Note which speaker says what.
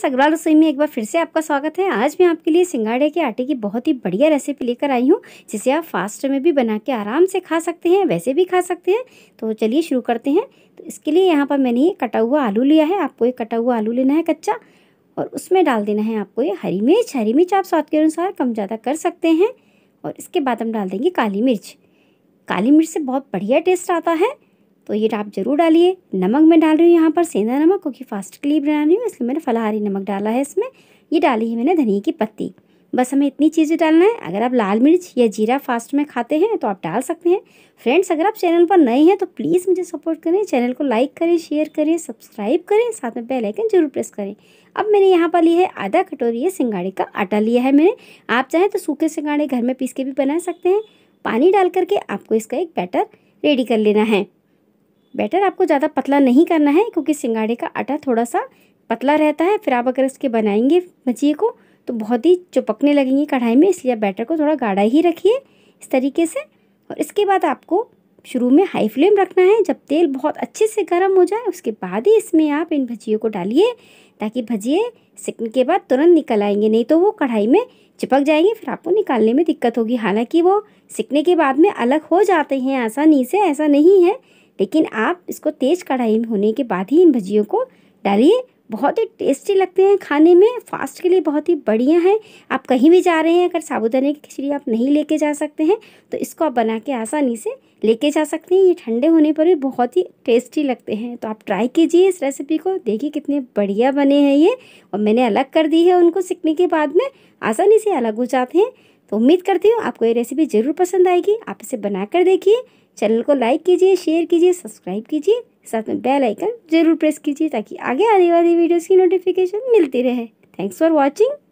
Speaker 1: friends Agarwal रसोई में एक बार फिर से आपका स्वागत है आज मैं आपके लिए सिंगाड़े के आटे की बहुत ही बढ़िया रेसिपी लेकर आई हूँ जिसे आप फास्ट में भी बना के आराम से खा सकते हैं वैसे भी खा सकते हैं तो चलिए शुरू करते हैं तो इसके लिए यहाँ पर मैंने ये कटा हुआ आलू लिया है आपको एक कटा हुआ आलू लेना है कच्चा और उसमें डाल देना है आपको ये हरी मिर्च हरी मिर्च आप स्वाद के अनुसार कम ज़्यादा कर सकते हैं और इसके बाद हम डाल देंगे काली मिर्च काली मिर्च से बहुत बढ़िया टेस्ट आता है तो ये आप ज़रूर डालिए नमक मैं डाल रही हूँ यहाँ पर सेंधा नमक क्योंकि फास्ट के लिए बना रही हूँ इसलिए मैंने फलाहारी नमक डाला है इसमें ये डाली है मैंने धनिया की पत्ती बस हमें इतनी चीज़ें डालना है अगर आप लाल मिर्च या जीरा फास्ट में खाते हैं तो आप डाल सकते हैं फ्रेंड्स अगर आप चैनल पर नए हैं तो प्लीज़ मुझे सपोर्ट करें चैनल को लाइक करें शेयर करें सब्सक्राइब करें साथ में बेल आइकन जरूर प्रेस करें अब मैंने यहाँ पर लिया है आधा कटोरी ये सिंगाड़े का आटा लिया है मैंने आप चाहें तो सूखे सिंगाड़े घर में पीस के भी बना सकते हैं पानी डाल करके आपको इसका एक बैटर रेडी कर लेना है बैटर आपको ज़्यादा पतला नहीं करना है क्योंकि सिंगाड़े का आटा थोड़ा सा पतला रहता है फिर आप अगर इसके बनाएंगे भजिए को तो बहुत ही चुपकने लगेंगे कढ़ाई में इसलिए आप बैटर को थोड़ा गाढ़ा ही रखिए इस तरीके से और इसके बाद आपको शुरू में हाई फ्लेम रखना है जब तेल बहुत अच्छे से गर्म हो जाए उसके बाद ही इसमें आप इन भजियों को डालिए ताकि भजिए सिकने के बाद तुरंत निकल आएंगे नहीं तो वो कढ़ाई में चिपक जाएंगे फिर आपको निकालने में दिक्कत होगी हालांकि वो सिकने के बाद में अलग हो जाते हैं आसानी से ऐसा नहीं है लेकिन आप इसको तेज़ कढ़ाई में होने के बाद ही इन भजियों को डालिए बहुत ही टेस्टी लगते हैं खाने में फास्ट के लिए बहुत ही बढ़िया है आप कहीं भी जा रहे हैं अगर साबुदाने की खिचड़ी आप नहीं लेके जा सकते हैं तो इसको आप बना के आसानी से लेके जा सकते हैं ये ठंडे होने पर भी बहुत ही टेस्टी लगते हैं तो आप ट्राई कीजिए इस रेसिपी को देखिए कितने बढ़िया बने हैं ये और मैंने अलग कर दी है उनको सीखने के बाद में आसानी से अलग हो जाते हैं उम्मीद करती हूँ आपको ये रेसिपी ज़रूर पसंद आएगी आप इसे बना कर देखिए चैनल को लाइक कीजिए शेयर कीजिए सब्सक्राइब कीजिए साथ में बेल आइकन जरूर प्रेस कीजिए ताकि आगे आने वाली वीडियोज़ की नोटिफिकेशन मिलती रहे थैंक्स फॉर वॉचिंग